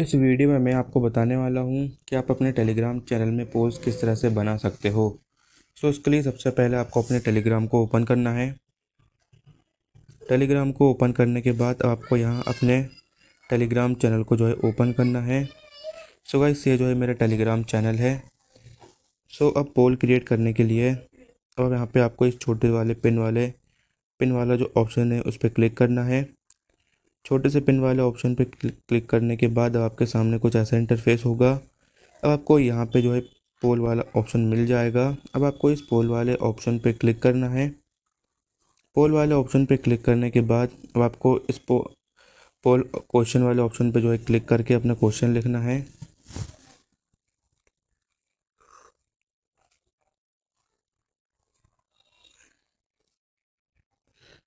इस वीडियो में मैं आपको बताने वाला हूँ कि आप अपने टेलीग्राम चैनल में पोस्ट किस तरह से बना सकते हो सो so, इसके लिए सबसे पहले आपको अपने टेलीग्राम को ओपन करना है टेलीग्राम को ओपन करने के बाद आपको यहाँ अपने टेलीग्राम चैनल को जो है ओपन करना है सो so, गाइस ये जो है मेरा टेलीग्राम चैनल है सो so, अब पोल क्रिएट करने के लिए अब यहाँ पे आपको इस छोटे वाले पिन वाले पिन वाला जो ऑप्शन है उस पर क्लिक करना है छोटे से पिन वाले ऑप्शन पर क्लिक करने के बाद अब आपके सामने कुछ ऐसा इंटरफेस होगा अब आपको यहाँ पे जो है पोल वाला ऑप्शन मिल जाएगा अब आपको इस पोल वाले ऑप्शन पर क्लिक करना है पोल वाले ऑप्शन पर क्लिक करने के बाद अब आपको इस पो पोल क्वेश्चन वाले ऑप्शन पर जो है क्लिक करके अपना क्वेश्चन लिखना है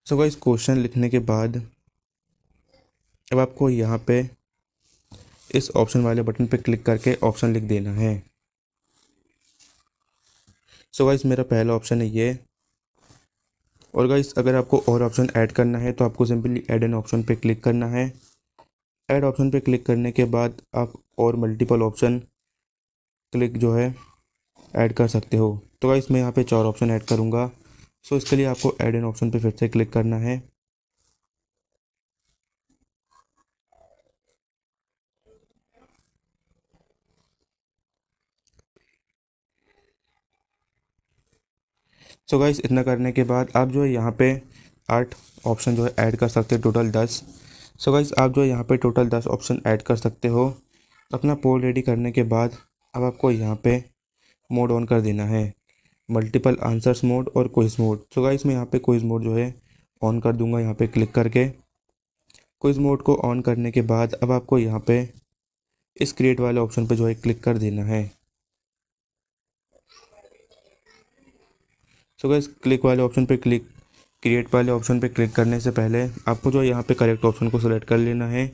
सो so इस क्वेश्चन लिखने के बाद अब आपको यहाँ पे इस ऑप्शन वाले बटन पे क्लिक करके ऑप्शन लिख देना है सो so गाइस मेरा पहला ऑप्शन है ये और गाइस अगर आपको और ऑप्शन ऐड करना है तो आपको सिंपली ऐड एन ऑप्शन पे क्लिक करना है ऐड ऑप्शन पे क्लिक करने के बाद आप और मल्टीपल ऑप्शन क्लिक जो है ऐड कर सकते हो तो गाइस मैं यहाँ पे चार ऑप्शन ऐड करूँगा सो so इसके लिए आपको ऐड एन ऑप्शन पे फिर से क्लिक करना है सो गाइस इतना करने के बाद आप जो है यहाँ पे आठ ऑप्शन जो है ऐड कर सकते हो टोटल दस सो गाइस आप जो है यहाँ पे टोटल दस ऑप्शन ऐड कर सकते हो अपना पोल रेडी करने के बाद अब आपको यहाँ पे मोड ऑन कर देना है मल्टीपल आंसर्स मोड और कोइज मोड सो गाइस मैं यहाँ पे कोइज मोड जो है ऑन कर दूंगा यहाँ पे क्लिक करके क्विज मोड को ऑन करने के बाद अब आपको यहाँ पे इस क्रिएट वाले ऑप्शन पे जो है क्लिक कर देना है सो गैस क्लिक वाले ऑप्शन पर क्लिक क्रिएट वाले ऑप्शन पर क्लिक करने से पहले आपको जो यहाँ पे करेक्ट ऑप्शन को सिलेक्ट कर लेना है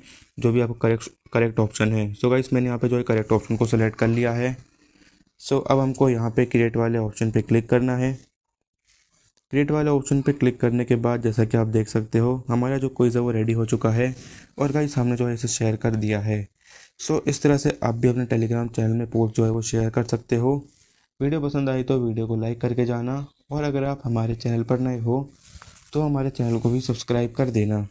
जो भी आपको करेक्ट करेक्ट ऑप्शन है सो so गाइस मैंने यहाँ पे जो है करेक्ट ऑप्शन को सिलेक्ट कर लिया है सो so, अब हमको यहाँ पे क्रिएट वाले ऑप्शन पे क्लिक करना है क्रिएट वाले ऑप्शन पे क्लिक करने के बाद जैसा कि आप देख सकते हो हमारा जो कोई है वो रेडी हो चुका है और गाइस हमने जो है इसे शेयर कर दिया है सो so, इस तरह से आप भी अपने टेलीग्राम चैनल में पोस्ट जो है वो शेयर कर सकते हो वीडियो पसंद आई तो वीडियो को लाइक करके जाना और अगर आप हमारे चैनल पर नए हो तो हमारे चैनल को भी सब्सक्राइब कर देना